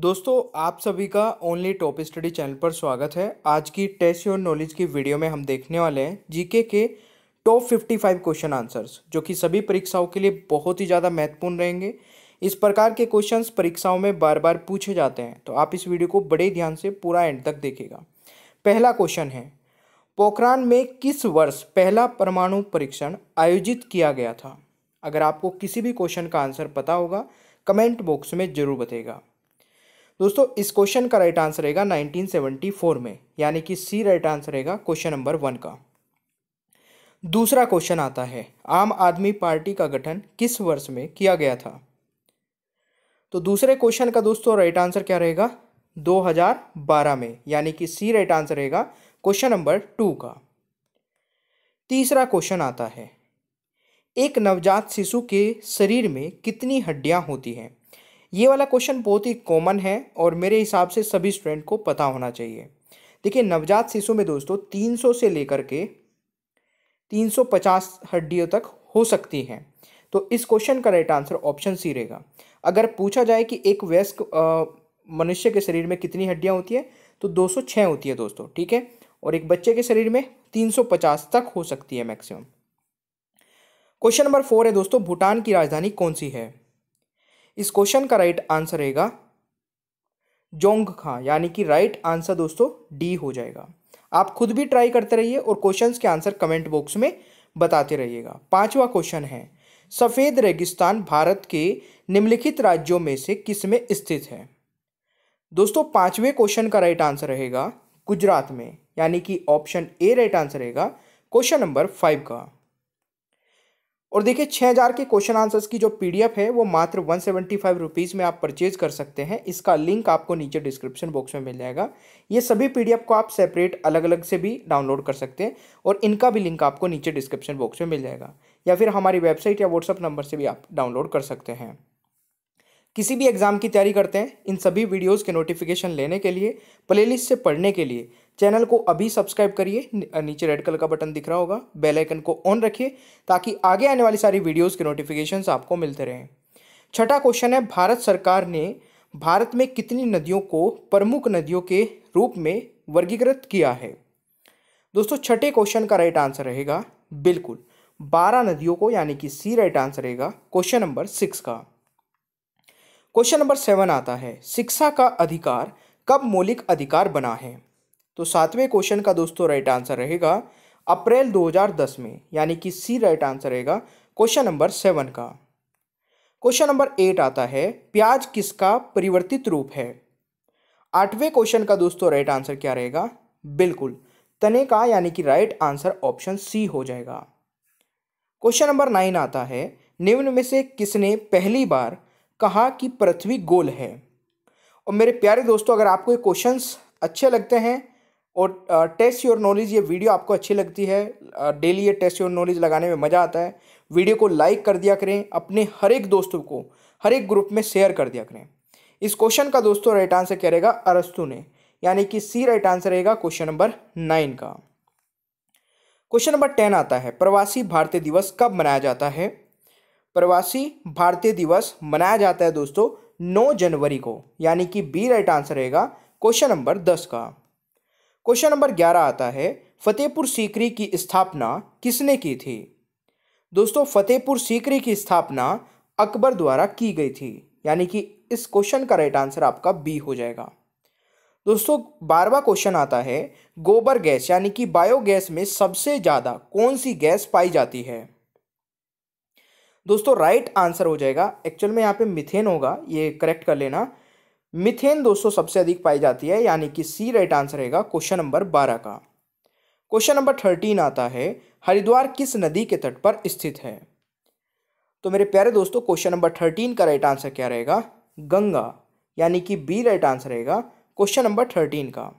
दोस्तों आप सभी का ओनली टॉप स्टडी चैनल पर स्वागत है आज की टेस्ट योर नॉलेज की वीडियो में हम देखने वाले हैं जीके के top fifty five question answers जो कि सभी परीक्षाओं के लिए बहुत ही ज़्यादा महत्वपूर्ण रहेंगे इस प्रकार के क्वेश्चंस परीक्षाओं में बार बार पूछे जाते हैं तो आप इस वीडियो को बड़े ध्यान से पूरा एंड तक देखेगा पहला क्वेश्चन है पोखरान में किस वर्ष पहला परमाणु परीक्षण आयोजित किया गया था अगर आपको किसी भी क्वेश्चन का आंसर पता होगा कमेंट बॉक्स में जरूर बताएगा दोस्तों इस क्वेश्चन का राइट आंसर रहेगा 1974 में यानी कि सी राइट आंसर रहेगा क्वेश्चन नंबर वन का दूसरा क्वेश्चन आता है आम आदमी पार्टी का गठन किस वर्ष में किया गया था तो दूसरे क्वेश्चन का दोस्तों राइट आंसर क्या रहेगा 2012 में यानी कि सी राइट आंसर रहेगा क्वेश्चन नंबर टू का तीसरा क्वेश्चन आता है एक नवजात शिशु के शरीर में कितनी हड्डियां होती हैं ये वाला क्वेश्चन बहुत ही कॉमन है और मेरे हिसाब से सभी स्टूडेंट को पता होना चाहिए देखिए नवजात शिशु में दोस्तों सौ से लेकर के पचास हड्डियों तक हो सकती हैं तो इस क्वेश्चन का राइट आंसर ऑप्शन सी रहेगा अगर पूछा जाए कि एक वयस्क मनुष्य के शरीर में कितनी हड्डियाँ होती है तो 206 होती है दोस्तों ठीक है और एक बच्चे के शरीर में 350 तक हो सकती है मैक्सिमम क्वेश्चन नंबर फोर है दोस्तों भूटान की राजधानी कौन सी है इस क्वेश्चन का राइट आंसर रहेगा जोंग खां यानी कि राइट आंसर दोस्तों डी हो जाएगा आप खुद भी ट्राई करते रहिए और क्वेश्चंस के आंसर कमेंट बॉक्स में बताते रहिएगा पांचवा क्वेश्चन है सफ़ेद रेगिस्तान भारत के निम्नलिखित राज्यों में से किस में स्थित है दोस्तों पांचवें क्वेश्चन का राइट आंसर रहेगा गुजरात में यानी कि ऑप्शन ए राइट आंसर रहेगा क्वेश्चन नंबर फाइव का और देखिए छः हज़ार के क्वेश्चन आंसर्स की जो पीडीएफ है वो मात्र वन सेवेंटी फाइव रुपीज़ में आप परचेज कर सकते हैं इसका लिंक आपको नीचे डिस्क्रिप्शन बॉक्स में मिल जाएगा ये सभी पीडीएफ को आप सेपरेट अलग अलग से भी डाउनलोड कर सकते हैं और इनका भी लिंक आपको नीचे डिस्क्रिप्शन बॉक्स में मिल जाएगा या फिर हमारी वेबसाइट या व्हाट्सअप नंबर से भी आप डाउनलोड कर सकते हैं किसी भी एग्ज़ाम की तैयारी करते हैं इन सभी वीडियोस के नोटिफिकेशन लेने के लिए प्लेलिस्ट से पढ़ने के लिए चैनल को अभी सब्सक्राइब करिए नीचे रेड कलर का बटन दिख रहा होगा बेल आइकन को ऑन रखिए ताकि आगे आने वाली सारी वीडियोस के नोटिफिकेशन आपको मिलते रहें छठा क्वेश्चन है भारत सरकार ने भारत में कितनी नदियों को प्रमुख नदियों के रूप में वर्गीकृत किया है दोस्तों छठे क्वेश्चन का राइट आंसर रहेगा बिल्कुल बारह नदियों को यानी कि सी राइट आंसर रहेगा क्वेश्चन नंबर सिक्स का क्वेश्चन नंबर सेवन आता है शिक्षा का अधिकार कब मौलिक अधिकार बना है तो सातवें क्वेश्चन का दोस्तों राइट आंसर रहेगा अप्रैल 2010 में यानी कि सी राइट आंसर रहेगा क्वेश्चन नंबर सेवन का क्वेश्चन नंबर एट आता है प्याज किसका परिवर्तित रूप है आठवें क्वेश्चन का दोस्तों राइट आंसर क्या रहेगा बिल्कुल तने का यानी कि राइट आंसर ऑप्शन सी हो जाएगा क्वेश्चन नंबर नाइन आता है निम्न में से किसने पहली बार कहा कि पृथ्वी गोल है और मेरे प्यारे दोस्तों अगर आपको ये क्वेश्चंस अच्छे लगते हैं और टेस्ट योर नॉलेज ये वीडियो आपको अच्छी लगती है डेली ये टेस्ट योर नॉलेज लगाने में मज़ा आता है वीडियो को लाइक कर दिया करें अपने हर एक दोस्तों को हर एक ग्रुप में शेयर कर दिया करें इस क्वेश्चन का दोस्तों राइट आंसर क्या रहेगा अरस्तु ने यानी कि सी राइट आंसर रहेगा क्वेश्चन नंबर नाइन का क्वेश्चन नंबर टेन आता है प्रवासी भारतीय दिवस कब मनाया जाता है प्रवासी भारतीय दिवस मनाया जाता है दोस्तों 9 जनवरी को यानी कि बी राइट आंसर रहेगा क्वेश्चन नंबर दस का क्वेश्चन नंबर ग्यारह आता है फतेहपुर सीकरी की स्थापना किसने की थी दोस्तों फतेहपुर सीकरी की स्थापना अकबर द्वारा की गई थी यानी कि इस क्वेश्चन का राइट आंसर आपका बी हो जाएगा दोस्तों बारवा क्वेश्चन आता है गोबर गैस यानी कि बायोगैस में सबसे ज़्यादा कौन सी गैस पाई जाती है दोस्तों राइट आंसर हो जाएगा एक्चुअल में यहाँ पे मिथेन होगा ये करेक्ट कर लेना मिथेन दोस्तों सबसे अधिक पाई जाती है यानी कि सी राइट आंसर रहेगा क्वेश्चन नंबर बारह का क्वेश्चन नंबर थर्टीन आता है हरिद्वार किस नदी के तट पर स्थित है तो मेरे प्यारे दोस्तों क्वेश्चन नंबर थर्टीन का राइट आंसर क्या रहेगा गंगा यानी कि बी राइट आंसर रहेगा क्वेश्चन नंबर थर्टीन का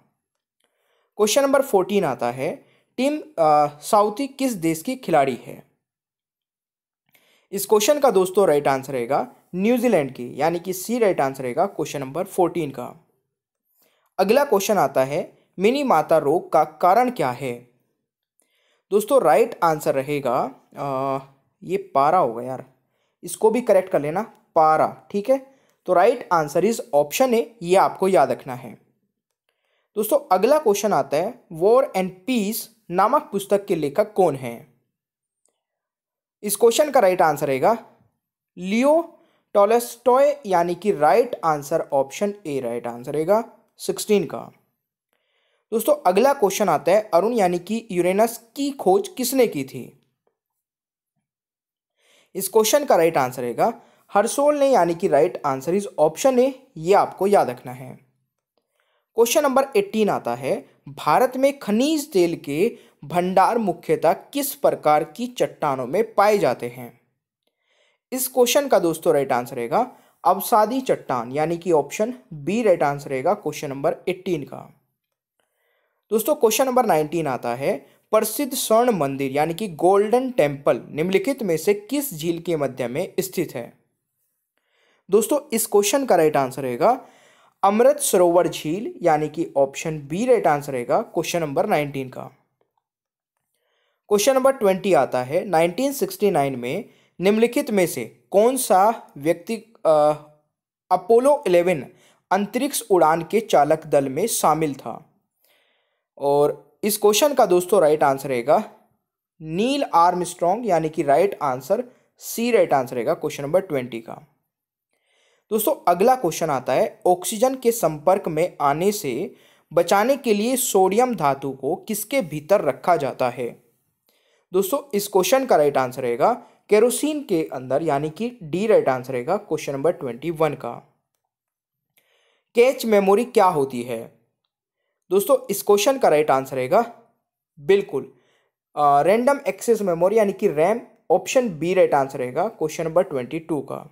क्वेश्चन नंबर फोर्टीन आता है टीम साउथी किस देश की खिलाड़ी है इस क्वेश्चन का दोस्तों राइट आंसर रहेगा न्यूजीलैंड की यानी कि सी राइट आंसर रहेगा क्वेश्चन नंबर फोर्टीन का अगला क्वेश्चन आता है मिनी माता रोग का कारण क्या है दोस्तों राइट आंसर रहेगा आ, ये पारा होगा यार इसको भी करेक्ट कर लेना पारा ठीक है तो right answer is option A ये आपको याद रखना है दोस्तों अगला क्वेश्चन आता है वॉर एंड पीस नामक पुस्तक के लेखक कौन हैं इस क्वेश्चन का राइट आंसर रहेगा लियो टोलेस्टॉय यानी कि right answer option A right answer रहेगा सिक्सटीन का दोस्तों अगला क्वेश्चन आता है अरुण यानी कि यूरेनस की खोज किसने की थी इस क्वेश्चन का राइट आंसर रहेगा हर्सोल ने यानी कि right answer is option A ये आपको याद रखना है क्वेश्चन नंबर एट्टीन आता है भारत में खनिज तेल के भंडार मुख्यतः किस प्रकार की चट्टानों में पाए जाते हैं इस क्वेश्चन का दोस्तों राइट आंसर रहेगा अवसादी चट्टान यानी कि ऑप्शन बी राइट आंसर रहेगा क्वेश्चन नंबर एट्टीन का दोस्तों क्वेश्चन नंबर नाइनटीन आता है प्रसिद्ध स्वर्ण मंदिर यानी कि गोल्डन टेम्पल निम्नलिखित में से किस झील के मध्य में स्थित है दोस्तों इस क्वेश्चन का राइट आंसर रहेगा अमृत सरोवर झील यानी कि ऑप्शन बी राइट आंसर रहेगा क्वेश्चन नंबर नाइनटीन का क्वेश्चन नंबर ट्वेंटी आता है 1969 में निम्नलिखित में से कौन सा व्यक्ति अपोलो 11 अंतरिक्ष उड़ान के चालक दल में शामिल था और इस क्वेश्चन का दोस्तों राइट आंसर रहेगा नील आर्म यानी कि right answer C right answer रहेगा क्वेश्चन नंबर ट्वेंटी का दोस्तों अगला क्वेश्चन आता है ऑक्सीजन के संपर्क में आने से बचाने के लिए सोडियम धातु को किसके भीतर रखा जाता है दोस्तों इस क्वेश्चन का राइट आंसर रहेगा केरोसिन के अंदर यानी कि डी राइट आंसर रहेगा क्वेश्चन नंबर ट्वेंटी वन का कैच मेमोरी क्या होती है दोस्तों इस क्वेश्चन का राइट आंसर रहेगा बिल्कुल रैंडम एक्सेस मेमोरी यानी कि RAM option B right answer रहेगा क्वेश्चन नंबर ट्वेंटी टू का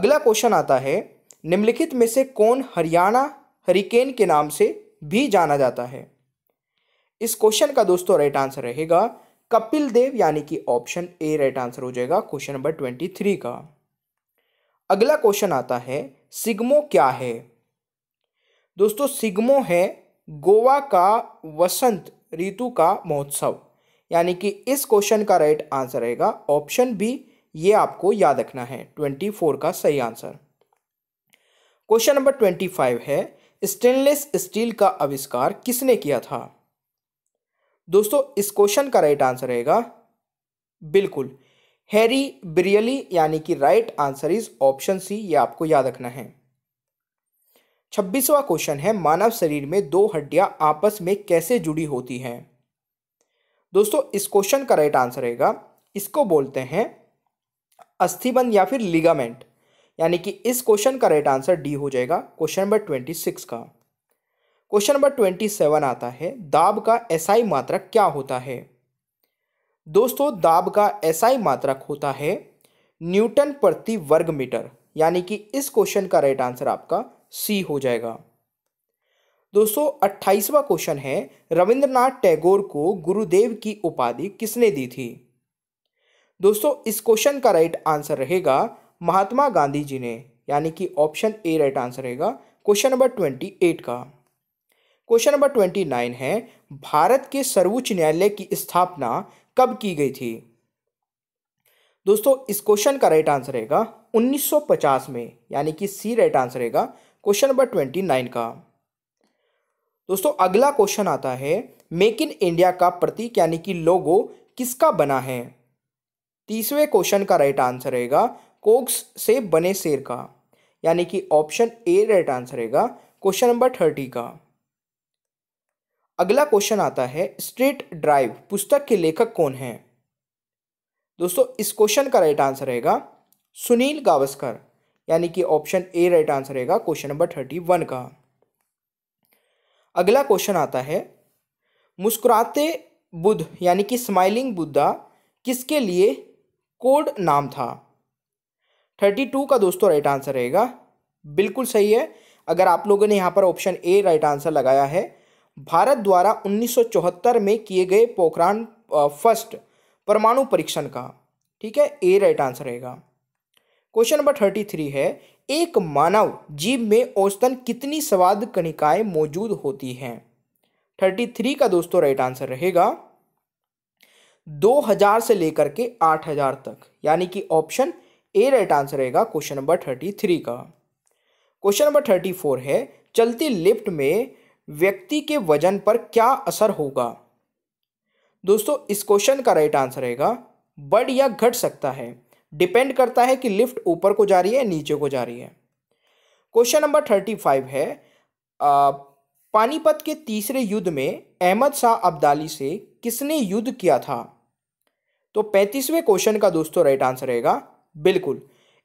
अगला क्वेश्चन आता है निम्नलिखित में से कौन हरियाणा हरिकेन के नाम से भी जाना जाता है इस क्वेश्चन का दोस्तों राइट आंसर रहेगा कपिल देव यानी कि ऑप्शन ए राइट आंसर हो जाएगा क्वेश्चन नंबर ट्वेंटी थ्री का अगला क्वेश्चन आता है सिग्मो क्या है दोस्तों सिग्मो है गोवा का वसंत ऋतु का महोत्सव यानी कि इस क्वेश्चन का राइट आंसर रहेगा ऑप्शन बी ये आपको याद रखना है ट्वेंटी फोर का सही answer question number twenty five है स्टेनलेस स्टील का आविष्कार किसने किया था दोस्तों इस क्वेश्चन का राइट आंसर रहेगा बिल्कुल हैरी ब्रियली यानी कि right answer is option C ये आपको याद रखना है छब्बीसवा क्वेश्चन है मानव शरीर में दो हड्डियां आपस में कैसे जुड़ी होती हैं दोस्तों इस क्वेश्चन का राइट आंसर रहेगा इसको बोलते हैं अस्थिबंध या फिर लिगामेंट यानी कि इस क्वेश्चन का राइट आंसर डी हो जाएगा क्वेश्चन नंबर ट्वेंटी सिक्स का क्वेश्चन नंबर ट्वेंटी सेवन आता है दाब का एसआई मात्रक क्या होता है दोस्तों दाब का एसआई मात्रक होता है न्यूटन प्रति वर्ग मीटर यानी कि इस क्वेश्चन का राइट आंसर आपका सी हो जाएगा दोस्तों अट्ठाईसवा क्वेश्चन है रविंद्रनाथ टैगोर को गुरुदेव की उपाधि किसने दी थी दोस्तों इस क्वेश्चन का राइट आंसर रहेगा महात्मा गांधी जी ने यानी कि ऑप्शन ए राइट आंसर रहेगा क्वेश्चन नंबर ट्वेंटी एट का क्वेश्चन नंबर ट्वेंटी नाइन है भारत के सर्वोच्च न्यायालय की स्थापना कब की गई थी दोस्तों इस क्वेश्चन का राइट आंसर रहेगा 1950 में यानी कि सी राइट आंसर रहेगा क्वेश्चन नंबर ट्वेंटी नाइन का दोस्तों अगला क्वेश्चन आता है मेक इन इंडिया का प्रतीक यानी कि लोगो किसका बना है तीसवें क्वेश्चन का राइट आंसर रहेगा कोक्स से बने शेर का यानी कि ऑप्शन ए राइट आंसर रहेगा क्वेश्चन नंबर थर्टी का अगला क्वेश्चन आता है स्ट्रीट ड्राइव पुस्तक के लेखक कौन हैं दोस्तों इस क्वेश्चन का राइट आंसर रहेगा सुनील गावस्कर यानी कि ऑप्शन ए राइट आंसर रहेगा क्वेश्चन नंबर थर्टी वन का अगला क्वेश्चन आता है मुस्कुराते बुद्ध यानी कि स्माइलिंग बुद्धा किसके लिए कोड नाम था थर्टी टू का दोस्तों राइट आंसर रहेगा बिल्कुल सही है अगर आप लोगों ने यहाँ पर ऑप्शन ए राइट आंसर लगाया है भारत द्वारा 1974 में किए गए पोखरान फर्स्ट परमाणु परीक्षण का ठीक है ए राइट आंसर रहेगा क्वेश्चन नंबर थर्टी थ्री है एक मानव जीव में औसतन कितनी स्वाद कणिकाएं मौजूद होती हैं थर्टी थ्री का दोस्तों राइट आंसर रहेगा दो हजार से लेकर के आठ हजार तक यानी कि ऑप्शन ए राइट आंसर रहेगा क्वेश्चन नंबर थर्टी थ्री का क्वेश्चन नंबर थर्टी फोर है चलती लिफ्ट में व्यक्ति के वजन पर क्या असर होगा दोस्तों इस क्वेश्चन का राइट आंसर रहेगा बढ़ या घट सकता है डिपेंड करता है कि लिफ्ट ऊपर को जा रही है नीचे को जा रही है क्वेश्चन नंबर थर्टी फाइव है आ, पानीपत के तीसरे युद्ध में अहमद शाह अब्दाली से किसने युद्ध किया था तो पैंतीसवें क्वेश्चन का दोस्तों राइट आंसर रहेगा बिल्कुल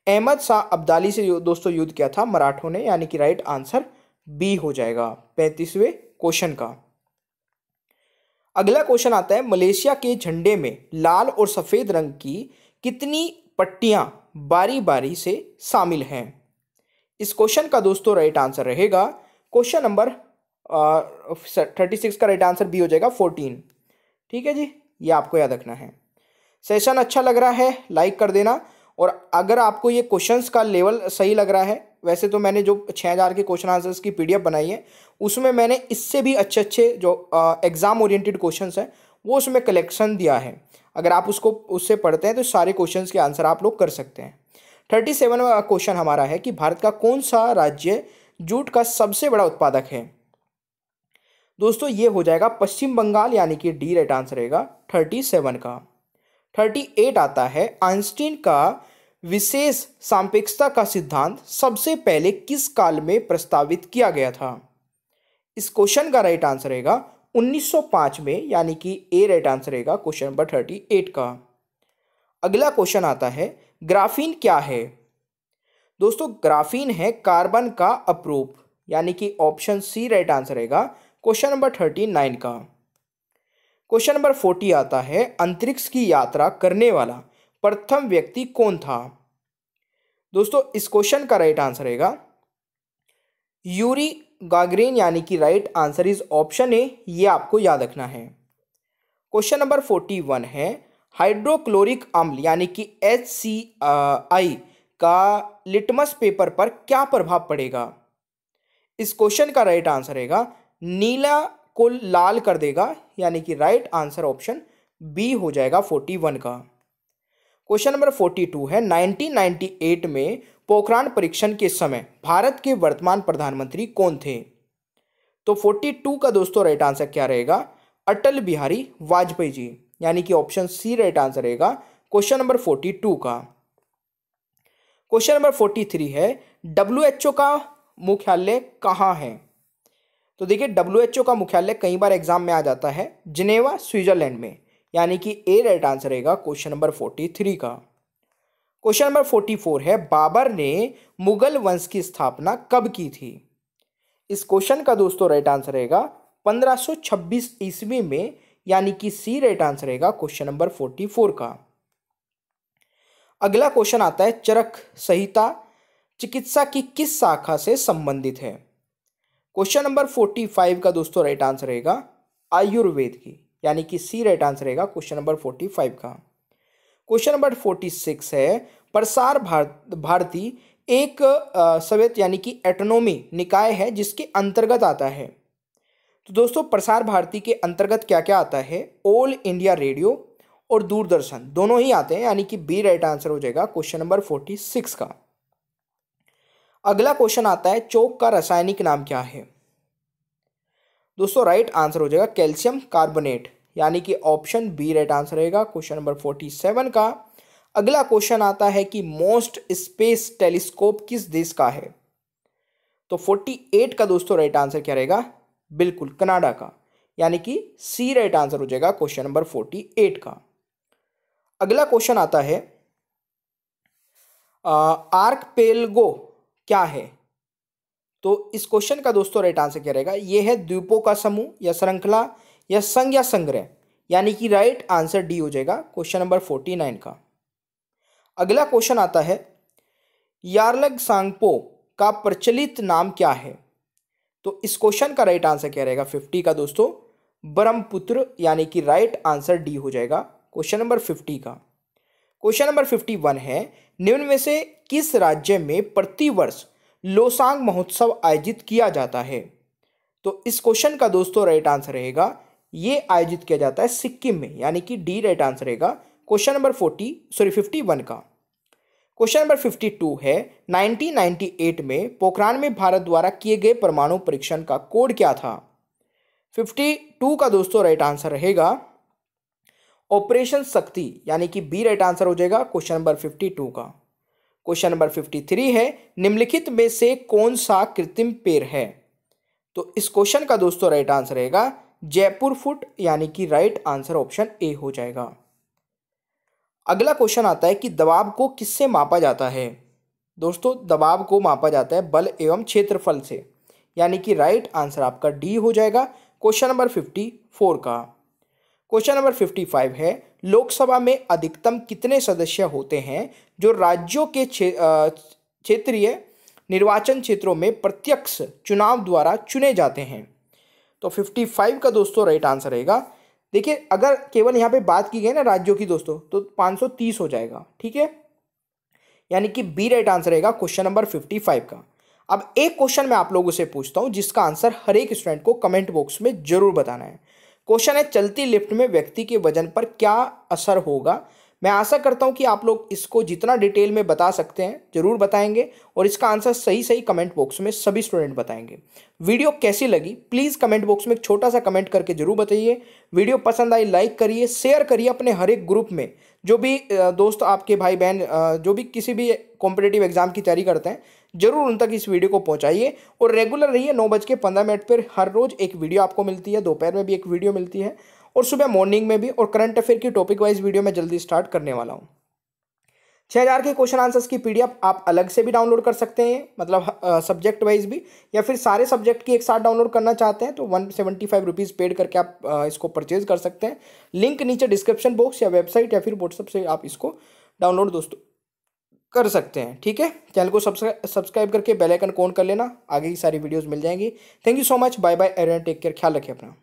अहमद शाह अब्दाली से दोस्तों युद्ध किया था मराठों ने यानी कि राइट आंसर बी हो जाएगा पैंतीसवें क्वेश्चन का अगला क्वेश्चन आता है मलेशिया के झंडे में लाल और सफ़ेद रंग की कितनी पट्टियां बारी बारी से शामिल हैं इस क्वेश्चन का दोस्तों राइट आंसर रहेगा क्वेश्चन नंबर थर्टी सिक्स का राइट आंसर बी हो जाएगा फोर्टीन ठीक है जी ये आपको याद रखना है सेशन अच्छा लग रहा है लाइक कर देना और अगर आपको ये क्वेश्चंस का लेवल सही लग रहा है वैसे तो मैंने जो छः हज़ार के क्वेश्चन आंसर्स की पीडीएफ बनाई है उसमें मैंने इससे भी अच्छे अच्छे जो एग्ज़ाम ओरिएंटेड क्वेश्चंस हैं वो उसमें कलेक्शन दिया है अगर आप उसको उससे पढ़ते हैं तो सारे क्वेश्चन के आंसर आप लोग कर सकते हैं थर्टी क्वेश्चन हमारा है कि भारत का कौन सा राज्य जूट का सबसे बड़ा उत्पादक है दोस्तों ये हो जाएगा पश्चिम बंगाल यानी कि डी राइट आंसर रहेगा थर्टी सेवन का थर्टी एट आता है आइंस्टीन का विशेष सापेक्षता का सिद्धांत सबसे पहले किस काल में प्रस्तावित किया गया था इस क्वेश्चन का राइट आंसर रहेगा 1905 में यानी कि ए राइट आंसर रहेगा क्वेश्चन नंबर 38 का अगला क्वेश्चन आता है ग्राफीन क्या है दोस्तों ग्राफीन है कार्बन का अप्रूप यानी कि ऑप्शन सी राइट आंसर रहेगा क्वेश्चन नंबर थर्टी नाइन का क्वेश्चन नंबर फोर्टी आता है अंतरिक्ष की यात्रा करने वाला प्रथम व्यक्ति कौन था दोस्तों इस क्वेश्चन का राइट आंसर रहेगा यूरी गागरेन यानी कि right answer is option A ये आपको याद रखना है क्वेश्चन नंबर फोर्टी वन है हाइड्रोक्लोरिक अम्ल यानी कि एच सी आई का लिटमस पेपर पर क्या प्रभाव पड़ेगा इस क्वेश्चन का राइट आंसर रहेगा नीला को लाल कर देगा यानी कि राइट आंसर ऑप्शन बी हो जाएगा फोर्टी वन का क्वेश्चन नंबर फोर्टी टू है 1998 में पोखरान परीक्षण के समय भारत के वर्तमान प्रधानमंत्री कौन थे तो 42 का दोस्तों राइट आंसर क्या रहेगा अटल बिहारी वाजपेयी जी यानी कि ऑप्शन सी राइट आंसर रहेगा क्वेश्चन नंबर 42 का क्वेश्चन नंबर 43 है डब्ल्यू का मुख्यालय कहाँ है तो देखिए डब्ल्यू का मुख्यालय कई बार एग्जाम में आ जाता है जिनेवा स्विट्जरलैंड में यानी कि ए राइट आंसर रहेगा क्वेश्चन नंबर फोर्टी थ्री का क्वेश्चन नंबर फोर्टी फोर है बाबर ने मुगल वंश की स्थापना कब की थी इस क्वेश्चन का दोस्तों राइट आंसर रहेगा पंद्रह छब्बीस ईस्वी में यानी कि सी राइट आंसर रहेगा क्वेश्चन नंबर फोर्टी फोर का अगला क्वेश्चन आता है चरक संहिता चिकित्सा की किस शाखा से संबंधित है क्वेश्चन नंबर फोर्टी फाइव का दोस्तों राइट आंसर रहेगा आयुर्वेद की यानी कि सी राइट आंसर रहेगा क्वेश्चन नंबर फोर्टी फाइव का क्वेश्चन नंबर फोर्टी सिक्स है प्रसार भारत भारती एक सवेत यानी कि एटोनोमी निकाय है जिसके अंतर्गत आता है तो दोस्तों प्रसार भारती के अंतर्गत क्या क्या आता है ऑल इंडिया रेडियो और दूरदर्शन दोनों ही आते हैं यानी कि बी राइट आंसर हो जाएगा क्वेश्चन नंबर फोर्टी सिक्स का अगला क्वेश्चन आता है चौक का रासायनिक नाम क्या है दोस्तों राइट आंसर हो जाएगा कैल्शियम कार्बोनेट यानी कि ऑप्शन बी राइट आंसर रहेगा क्वेश्चन नंबर फोर्टी सेवन का अगला क्वेश्चन आता है कि मोस्ट स्पेस टेलीस्कोप किस देश का है तो फोर्टी एट का दोस्तों राइट आंसर क्या रहेगा बिल्कुल कनाडा का यानी कि सी राइट आंसर हो जाएगा क्वेश्चन नंबर फोर्टी एट का अगला क्वेश्चन आता है आर्क पेलगो क्या है तो इस क्वेश्चन का दोस्तों राइट आंसर क्या रहेगा ये है द्वीपों का समूह या श्रृंखला या संघ या संग्रह यानी कि राइट आंसर डी हो जाएगा क्वेश्चन नंबर फोर्टी नाइन का अगला क्वेश्चन आता है यारलग सांगपो का प्रचलित नाम क्या है तो इस क्वेश्चन का राइट आंसर क्या रहेगा फिफ्टी का दोस्तों ब्रह्मपुत्र यानी कि राइट आंसर डी हो जाएगा क्वेश्चन नंबर फिफ्टी का क्वेश्चन नंबर फिफ्टी वन है निम्न में से किस राज्य में प्रतिवर्ष लोसांग महोत्सव आयोजित किया जाता है तो इस क्वेश्चन का दोस्तों राइट आंसर रहेगा ये आयोजित किया जाता है सिक्किम में यानी कि डी राइट आंसर रहेगा question number forty sorry fifty one का क्वेश्चन नंबर फिफ्टी टू है 1998 में पोखरान में भारत द्वारा किए गए परमाणु परीक्षण का कोड क्या था फिफ्टी टू का दोस्तों राइट आंसर रहेगा ऑपरेशन शक्ति यानी कि बी राइट आंसर हो जाएगा क्वेश्चन नंबर टू का क्वेश्चन नंबर फिफ्टी थ्री है निम्नलिखित में से कौन सा कृत्रिम पेड़ है तो इस क्वेश्चन का दोस्तों राइट आंसर रहेगा जयपुर फुट यानी कि राइट आंसर ऑप्शन ए हो जाएगा अगला क्वेश्चन आता है कि दबाव को किससे मापा जाता है दोस्तों दबाव को मापा जाता है बल एवं क्षेत्रफल से यानी कि राइट आंसर आपका डी हो जाएगा क्वेश्चन नंबर फिफ्टी फोर का क्वेश्चन नंबर फिफ्टी फाइव है लोकसभा में अधिकतम कितने सदस्य होते हैं जो राज्यों के क्षेत्रीय निर्वाचन क्षेत्रों में प्रत्यक्ष चुनाव द्वारा चुने जाते हैं तो 55 का दोस्तों राइट आंसर रहेगा देखिए अगर केवल यहाँ पे बात की गई ना राज्यों की दोस्तों तो 530 हो जाएगा ठीक है यानी कि बी राइट आंसर रहेगा क्वेश्चन नंबर 55 का अब एक क्वेश्चन मैं आप लोगों से पूछता हूँ जिसका आंसर हर एक स्टूडेंट को कमेंट बॉक्स में जरूर बताना है क्वेश्चन है चलती लिफ्ट में व्यक्ति के वजन पर क्या असर होगा मैं आशा करता हूं कि आप लोग इसको जितना डिटेल में बता सकते हैं ज़रूर बताएंगे और इसका आंसर सही सही कमेंट बॉक्स में सभी स्टूडेंट बताएंगे वीडियो कैसी लगी प्लीज़ कमेंट बॉक्स में एक छोटा सा कमेंट करके जरूर बताइए वीडियो पसंद आई लाइक करिए शेयर करिए अपने हर एक ग्रुप में जो भी दोस्त आपके भाई बहन जो भी किसी भी कॉम्पिटेटिव एग्ज़ाम की तैयारी करते हैं जरूर उन तक इस वीडियो को पहुँचाइए और रेगुलर रहिए नौ बज के पंद्रह मिनट पर हर रोज़ एक वीडियो आपको मिलती है दोपहर में भी एक वीडियो मिलती है और सुबह मॉर्निंग में भी और करंट अफेयर की टॉपिक वाइज वीडियो मैं जल्दी स्टार्ट करने वाला हूँ छः हज़ार के क्वेश्चन आंसर्स की पीडीएफ आप अलग से भी डाउनलोड कर सकते हैं मतलब सब्जेक्ट वाइज भी या फिर सारे सब्जेक्ट की एक साथ डाउनलोड करना चाहते हैं तो one seventy five rupees paid करके आप आ, इसको परचेज कर सकते हैं लिंक नीचे डिस्क्रिप्शन बॉक्स या वेबसाइट या फिर व्हाट्सअप से आप इसको डाउनलोड दोस्तों कर सकते हैं ठीक है चैनल को सब्सक्राइब करके बेल आइकन ऑन कर लेना आगे की सारी वीडियोस मिल जाएंगी thank you so much bye bye and take care ख्याल रखें अपना